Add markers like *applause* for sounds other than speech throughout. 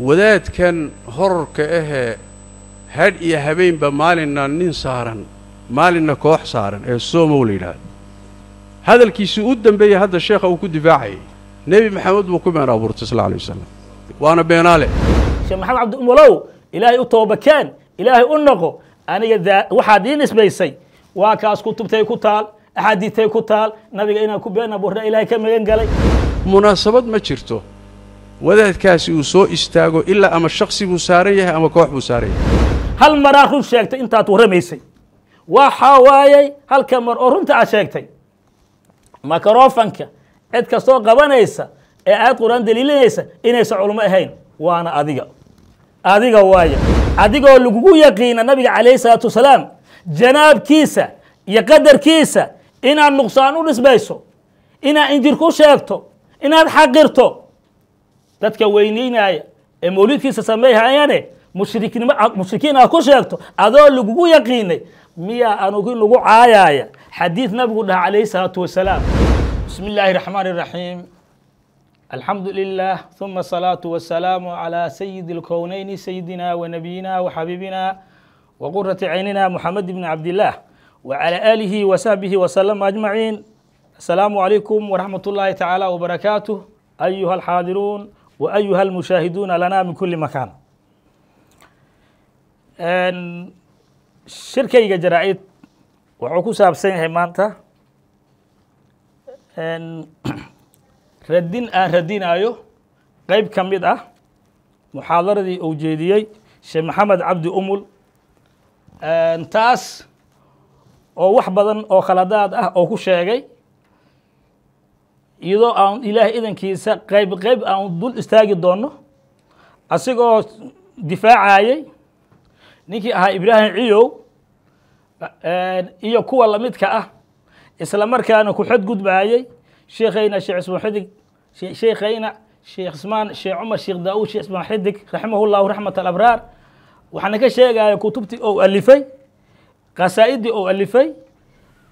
wadaadkan hororka ahee hadh iyo habeenba maalinna nin saaran maalinna koox saaran ee soomow la yidhaahda hadalkiisu u dambeeyey hadda sheekha uu ku difaacayay nebi maxamed buu ku been abuurtay sal alay wasalam waana beenaale sheekh maxamed cabdiumalow ilaahay u toobakeen ilaahay u noqo aniga waxaad ii nisbaysay waa kaas kutubtay ku taal axaadiitay ku taal nabiga inaan ku been abuurna ilaahay ka magan galay munaasabad ma jirto wadaadkaasi uu soo istaago ilaa ama shaksi buu saaran yahay ama koox buu saaran yahay hal maraa run sheegtay intaad warramaysay waxaa waayey halka mar oo runta aad sheegtay makrofanka cid kastoo qabanaysa ee aad qur-aan daliilinaysa inaysan culmo ahayn waana adiga adiga waaya adigoo lagugu yaqiina nabiga calayhi salaatu wasalaam janaabkiisa iyo qadarkiisa inaad nuqsaan u dhisbayso inaad injir ku sheegto inaad xaqirto dadka weyneynaya ee mawlidkiisa sameeyhayane mushrikiinm mushrikiin a ah ku sheegto adoo lagugu yaqiinay miyaa anugi lagu caayaaya xadiid nabigu dhaha calayhi salaatu wasalaam bismi illaahi raxmaan iraxiim alxamdu lilah uma asalaatu wasalaamu calaa sayidi alkownayni sayidina wa nabiyina wa xabiibina wa qurati caynina muxamed bni cabdillaah wa calaa aalihi wa saxbihi ajmaciin asalaamu calaykum waraxmat ullaahi tacaala wbarakaatuh ayuha alxaadiruun وأyuha الmuشhaahiduuna lanaa min kuli makan shirkayga jaraa'id wuxuu ku saabsan yahay maanta *clears throat* radin aan radinaayo qayb ka mid ah muxaadaradii uu jeediyey sheekh maxamed cabdi umul taas oo wax badan oo khaladaad ah oo ku sheegay iyadoo aan ilaahay idankiisa qayb qayb aan dul istaagi doono asigoo difaacayay ninkii ahaa ibraahim ciyow iyo kuwa lamidka ah isla markaana ku xadgudbaayay sheekhayna sheekh ismaan xidig sheekhayna sheekh ismaan sheekh cumar sheekh daawuud sheekh ismaan xidig raximahullahu raxmat alabraar waxaana ka sheegaya kutubtii ou alifay khasaa'idii ou alifay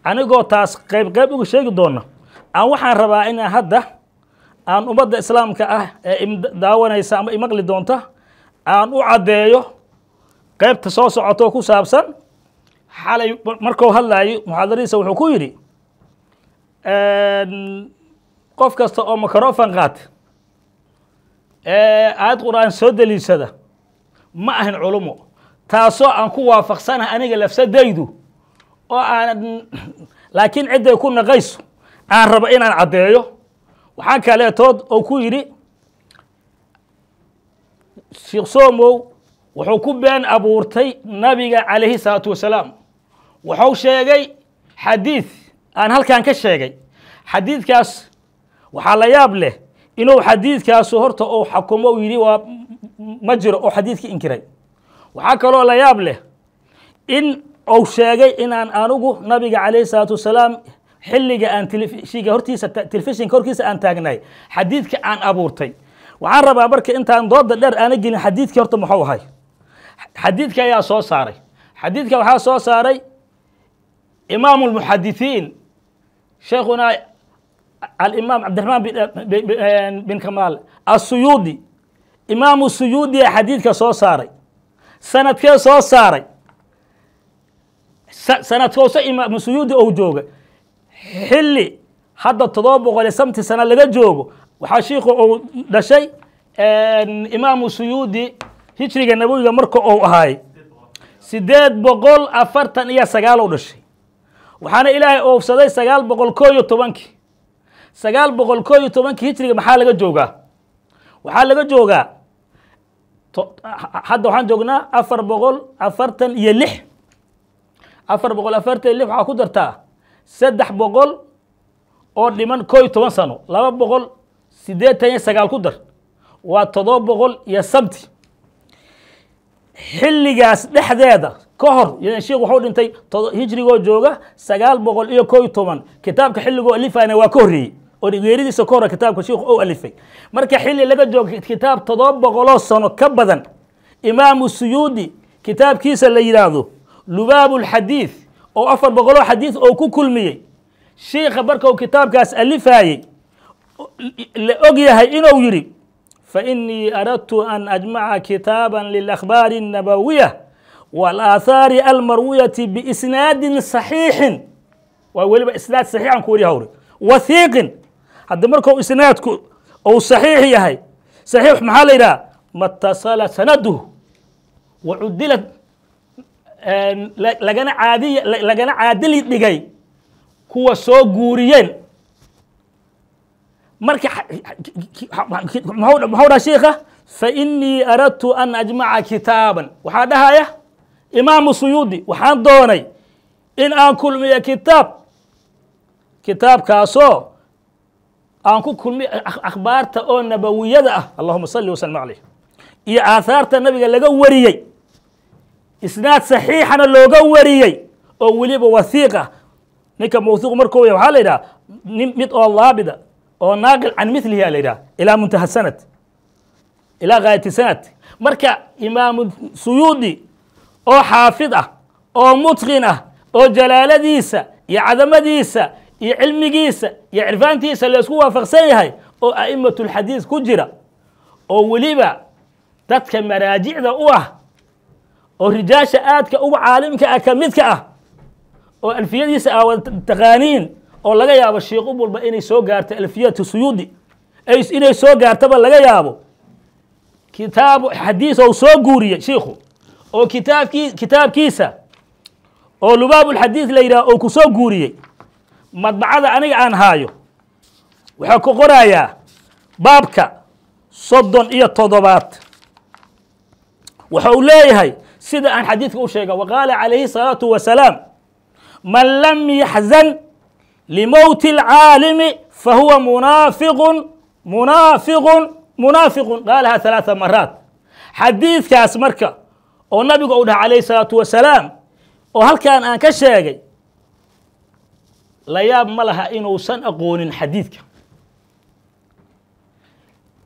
anigoo taas qayb qayb uga sheegi doona aan waxaan rabaa in hadda aan ummadda islaamka ah ee daawanaysa ama imaqli doonta aan u caddeeyo qeybta soo socoto ku saabsan xalay markuu hadlaayo muxaadaradiisa wuxuu ku yidhi qof kasta oo microfon qaata ee aayad qur-aan soo deliishada ma ahin culumo taasoo aan ku waafaqsanaha aniga lafsadaydu oo aan laakiin cidday ku naqayso aan rabo inaan caddeeyo waxaa kaleetood oo ku yidhi sheekh somow wuxuu ku been abuurtay nabiga calayhi salaatu wasalaam wuxuu sheegay xadiid aan halkan ka sheegay xadiidkaas waxaa la yaab leh inuu xadiidkaasu horta uu xakumo yidhi waa ma jiro oo xadiidkii inkiray waxaa kaloo la yaab leh in uu sheegay inaan anigu nabiga calayhi salaatu wasalaam xilliga aan ga hortiisa telefishinka horkiisa aan taagnay xadiidka aan abuurtay waxaan rabaa marka intaan dooda dheer aana gelin xadiidkii horta muxuu ahay xadiidka ayaa soo saaray xadiidka waxaa soo saaray imaamu اlmuxadisiin sheikhuna alimaam cabdiraxmaan bin kamaal asuyuudi imaamu suyuudiya xadiidka soo saaray sanadkee soo saaray sanadkoosa imaamu suyuudi ou jooga xilli hadda todoba boqol iyo sabti sano laga joogo waxaa shiikhu uu dhashay imaamu suyuudi hijriga nabowiga marka uu ahaay sideed boqol afartan iyo sagaal ou dhashay waxaana ilaahay oofsaday sagaal boqol koo iyo tobankii sagaal boqol koo iyo tobankii hijriga maxaa laga joogaa waxaa laga joogaa hadda waxaan joognaa afar boqol afartan iyo lix afar boqol afartan iyo lix waxaa ku dartaa saddex boqol oo dhiman koo iyo toban sano laba boqol sideetan iyo sagaal ku dar waa toddoba boqol iyo sabti xilligaas dhexdeeda ka hor yan sheikh wuxuu dhintay hijrigoo jooga sagaal boqol iyo koo iyo toban kitaabka xilligoo alifayna waa ka horreeyey oo geeridiisa ka hora kitaabka sheikhu ou alifay marka xilli laga jooga kitaab todoba boqoloo sano ka badan imaamu suyuudi kitaabkiisa la yidhaahdo lubaabu lxadiid oo afar boqoloo xadiis oo ku kulmiyey shiikha markau kitaabkaas alifayey la og yahay inuu yidhi fa inii aradtu an ajmaca kitaaba lilakhbaari الnabawiya wاlaathaari almarwiyati biisnaadin saxiixin waa weliba isnaad saxiixan ku warya hawri wahiiqin hadda markuu isnaadku uu saxiix yahay saxiix maxaa la yidhaha ma اtasala sanaduh wacudilat Ehm, lagana caadiy lagana caadili dhigay kuwa soo guuriyeen marka muxuu dhaha shiika fainii aradtu an ajmaca kitaaban waxaa dhahaya imaamu suyuudi waxaan doonay in aan kulmiyo kitaab kitaabkaasoo aan ku kulmiyo ah, akhbaarta oo nabawiyada ah allahuma sali wasalam alayh iyo aahaarta nabiga laga wariyey isnaad saxiixana looga wariyey oo weliba wasiiqa ah. ninka mawhuuq markuu ya waxaa la yidhaha nin mid oo daabida oo naaqil can milihi a la yidhaha ilaa muntaha sanad ilaa gaayati sanad marka imaamu suyuudi oo xaafid ah oo mutqin ah oo jalaaladiisa iyo cadamadiisa iyo cilmigiisa iyo cirfaantiisa laysku waafaqsan yahay oo a'imatu lxadiis ku jira oo weliba dadka maraajicda u ah oo rijaasha aadka uga caalimka ah ka midka ah oo alfiyadiisa aa ah taqaaniin oo laga yaabo shiiqu walba inay soo gaarto alfiyatu suyuudi inay soo gaartaba laga yaabo kitaab xadiis ou soo guuriyey shiikhu oo kitaabkii kitaabkiisa oo lubaabulxadiis la yidhaha ou ku soo guuriyey madbacada aniga aan haayo waxaa ku qorayaa baabka soddon iyo toddobaad waxa uu leeyahay sida aan xadiidka u sheega waqaala calayhi الsalaatu wasalaam man lam yaxzan limowti اlcaalimi fahuwa munaafiqu munaafiqu munaafiqu qaalaha ثalaثa maraat xadiidkaas marka oo nabigu u dhaha calayhi الsalaatu wasalaam oo halkan aan ka sheegay la yaab ma laha inuusan aqoonin xadiidka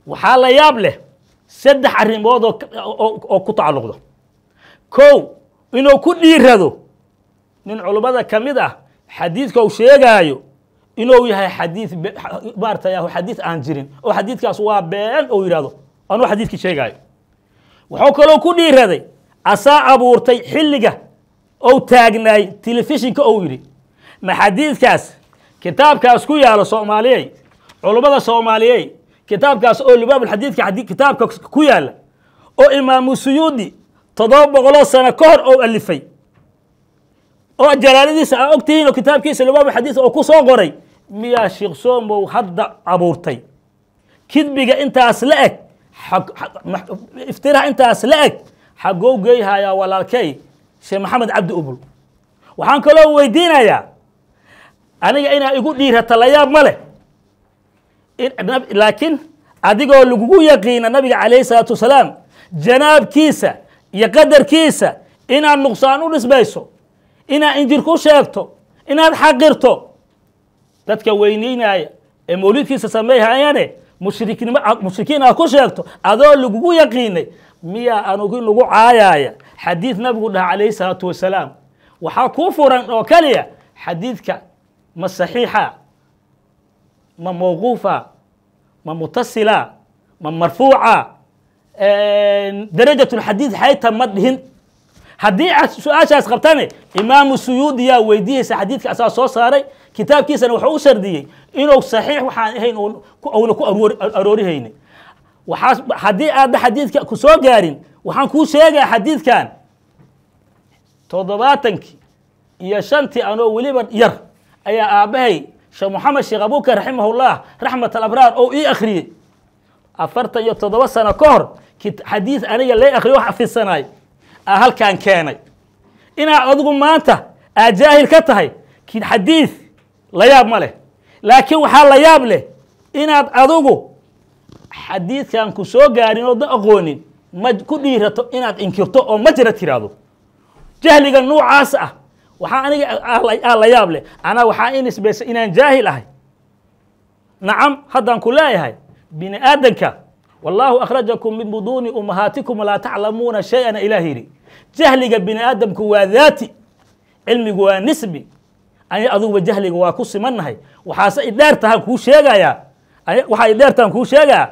waxaa la yaab leh saddex arrimood oo ku tacalluqda kow inuu ku dhiirado nin culummada ka mid ah xadiidka uu sheegaayo inuu yahay xadii maaratay xadiid aan jirin oo xadiidkaas waa been uu yidhahdo anuu xadiidkii sheegaayo wuxuu kaloo ku dhiiraday asaa abuurtay xilliga ou taagnaay telefishinka ou yidhi ma xadiidkaas kitaabkaas ku yaalo soomaaliyey culummada soomaaliyey kitaabkaas oo libaabulxadiidka kitaabka ku yaalla oo imaamu suyuudi toddoba boqoloo sano ka hor ou alifay oo jalaaladiisa aa ogtihiin oo kitaabkiisa lubaabu xadiis oo ku soo qoray miyaa sheekh soomow hadda abuurtay kidbiga intaas la eg iftiraha intaas la eg xagow geeyhayaa walaalkay sheekh maxamed cabdi ubul waxaan kaloo weydiinayaa aniga inaa igu dhiirata layaab ma leh laakiin adigoo lagugu yaqiina nabiga calayhi salaatu wasalaam janaabkiisa iyo qadarkiisa inaad nuqsaan u dhisbayso inaad injir ku sheegto inaad xaqirto dadka weynaynaya ee mawlidkiisa sameeyhayane mushrikiinimo mushrikiin aad ku sheegto adoo lagugu yaqiinay miyaa anugu nagu caayaaya xadiid nabigu dhaha calayhi salaatu wasalaam waxaa ku furan oo keliya xadiidka ma saxiixa ma mawquufa ma mutasila ma marfuuca Ehm, darajatulxadiid xayta ma dhihin haddii su-aashaas qabtane imaamu suyuudiyaa weydiiyeysa xadiidka asaa soo saaray kitaabkiisana wuxuu u shardiyey inuu saxiix waxaan ahayn uuna ku aroorihayni waxaa haddii aadna xadiidka ku soo gaarin waxaan kuu sheegaa xadiidkan toddobaatankii iyo shantii anoo weliba yar ayaa aabbahay sheekh moxamed sheekh abuukar raximahullah raxmat alabraar oo ii akhriyey afartan iyo toddoba sano ka hor xadiis aniga lee akhriyo wax afidsanay a ah, halkan keenay inaad adigu maanta aad jaahil ka tahay xadiid la yaab ma leh laakiin waxaa la yaab leh inaad adigu xadiidkan ku soo gaarin oodan aqoonin ma ku dhiirato inaad inkirto oo ma jira tiraahdo jahliga nuucaas ah waxaa aniga aa ah, la ah, yaab leh anaa waxaa i inaan jaahil ahay nacam haddaan ku leeyahay bini aadanka wallaahu akhrajakum min buduuni ummahaatikum laa taclamuuna shay-ana ilaah yidhi jahliga bini aadamku waa daati cilmigu waa nisbi ani aduguba jahliga waa ku simannahay waxaase idheertahan kuu sheegayaa waxaa idheertahan kuu sheegayaa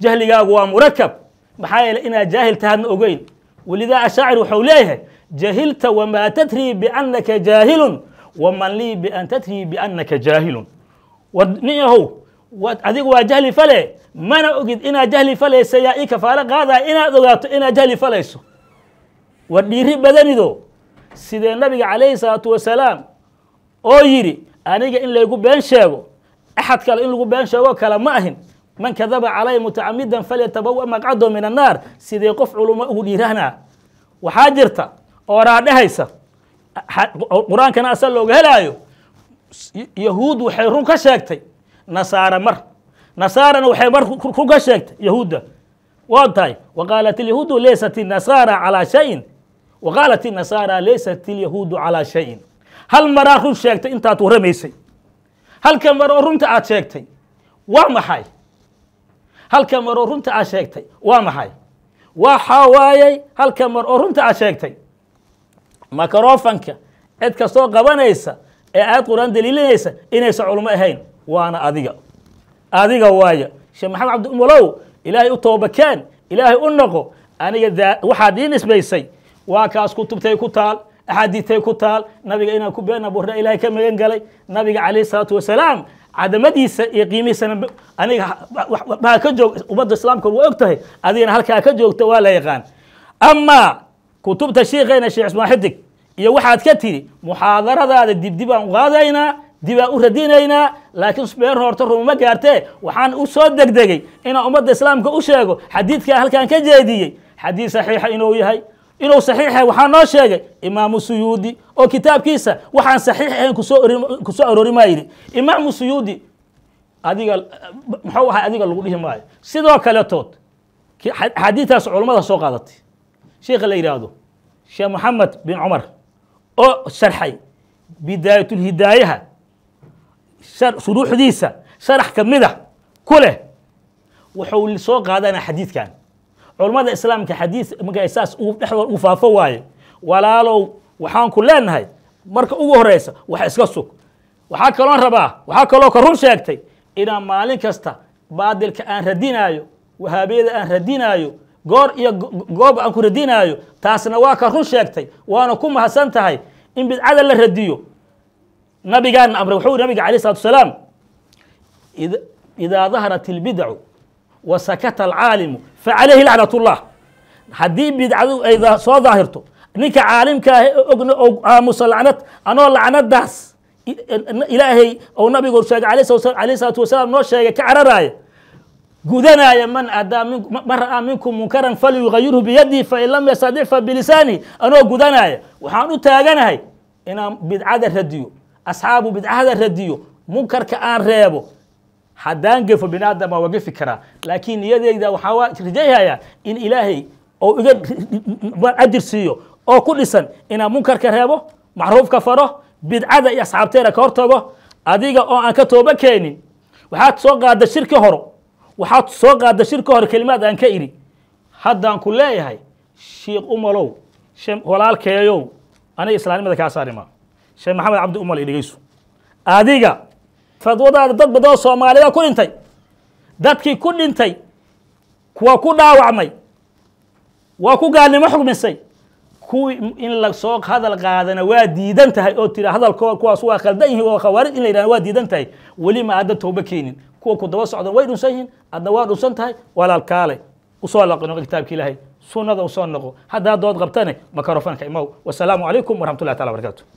jahligaagu waa murakab maxaa yeele inaad jaahil tahaadna ogeyn welidaa ashaacir waxau leeyahay jahilta wamaa tadrii biannaka jaahilun waman lii bian tadrii biannaka jaahilun war nin adigu waa jahli fale mana ogid inaad jahli falaysa yaa ii kafaalo qaadaa inaad ogaato inaad jahli falayso war dhiiri badanido sidee nabiga calayhi salaatu wasalaam oo yidhi aniga in laygu been sheego axad kale in lagu been sheego kale ma ahin man kadaba calay mutacamidan falyatabawa maqcado min annaar sidee qof culuma ugu dhiirahnaa waxaa jirta ooraadhehaysa qur-aankana asal looga helaayo yahuud waxay run ka sheegtay nasaara mar nasaarana waxay mar ruga sheegtay yahuudda waad tahay waqaalat ilyahuudu laysat inasaara calaa shayin waqaalat inasaara laysat ilyahuudu calaa shayin hal maraa run sheegtay intaad warramaysay halka maroo runta aad sheegtay waa maxay halka maroo runta aad sheegtay waa maxay waxaa waayey halka mar oo runta aad sheegtay microfonka cid kastoo qabanaysa ee aada qur-aan daliilinaysa inaysan culmo ahayn waana adiga adiga waaya sheekh maxamed cabdi umalow ilaahay u toobakeen ilaahay u noqo aniga waxaad ii nisbaysay waa kaas kutubtay ku taal axaadiitay ku taal nabiga inaan ku been abuurna ilaahay ka magan galay nabiga calayhi isalaatu wasalaam cadamadiisa iyo qiimihiisana aniga ha ka joog ummadda islaamka waa og tahay adigana halkaa ka joogta waa la yaqaan amaa kutubta shiikheena sheekh ismaan iyo waxaad ka tidhi muxaadaradaada dibdibaan qaadaynaa dibaa u radinaynaa laakiin been horta rumuma gaartee waxaan u soo degdegey inaan ummadda islaamka u sheego xadiidkaa halkan ka jeediyey xadiid saxiixa inuu yahay inuu saxiixahay waxaa noo sheegay imaamu suyuudi oo kitaabkiisa waxaan saxiix ahayn kusoo soo aroori maa yidhi imaamu suyuudi adiga muxuu ahay adiga lagu dhihi maayo sidoo kaletood xadiidtaas culammada soo qaadatay sheekha la yidhaahdo sheekh moxamed bin cumar oo sharxay bidaayatulhidaayaha shuruuxdiisa sharax ka mid a ku leh wuxuu soo qaadanaa xadiidkan culummada islaamka xadiid marka saas dhexdood ugu faafo waaye walaalow waxaan ku leenahay marka ugu horeysa wax iska sug waxaa kaloon rabaa waxaa kaloo ka run sheegtay inaan maalin kasta baadilka aan radinaayo wahaabiyada aan radinaayo goor iyo goob aan ku radinaayo taasna waa ka run sheegtay waana ku mahadsan tahay in bidcada la radiyo nabigaan amray wuxuu yiri nabiga alayh salatu salaam idaa daharat ilbidacu wa sakata alcaalimu facalayhi lacnat ullah haddii bidcadu ay soo daahirto ninka caalimka ah og aamusa ah, lacnad anoo lacnadaas ilaahay ou nabigu sheegay alayh salaatu wasalaam noo sheegay ka cararaaya gudanaya man adaa man ra'aa minkum munkaran falyugayirhu biyadihi fain lam yastadic fa bilisaanihi anoo gudanaya waxaan u taaganahay inaan bidcada radiyo asxaabu bidcahada radiyo munkarka aan reebo haddaan gefo binaadam waa waga fikiraa laakiin niyadayda waxaa rajayhayaa in ilaahay oo iga ajir siiyo oo ku dhisan inaan munkarka reebo macruufka faro bidcada iyo asxaabteena ka hortago adiga oo aan ka tooba keenin waxaad soo qaada shirki horo waxaad soo qaada shirki hore kelimaad aan ka idhi haddaan ku leeyahay shiikh umalow walaalkeeyow aniga islaanimada kaa sheekh maxamed cabdi umal i dhegeyso adiga fatwadaada dad badanoo soomaalida ku dhintay dadkii ku dhintay kuwa ku dhaawacmay waa ku gaalnimo xugmisay kuwii in lasoo hadal qaadana waa diidan tahay oo tira hadalkooda kuwaas waa khaldan yihin oo khawaarij in la yidhahda waa diidan tahay weli ma aada tooba keenin kuwa ku daba socdan way dhunsan yihiin adna waa dhunsan tahay walaalkaale usoo laqnoqo kitaabka ilaahay sunnada usoo noqo haddaa dood qabtane microfonka imow wasalaamu calaykum waraxmatullahi tala barakaatu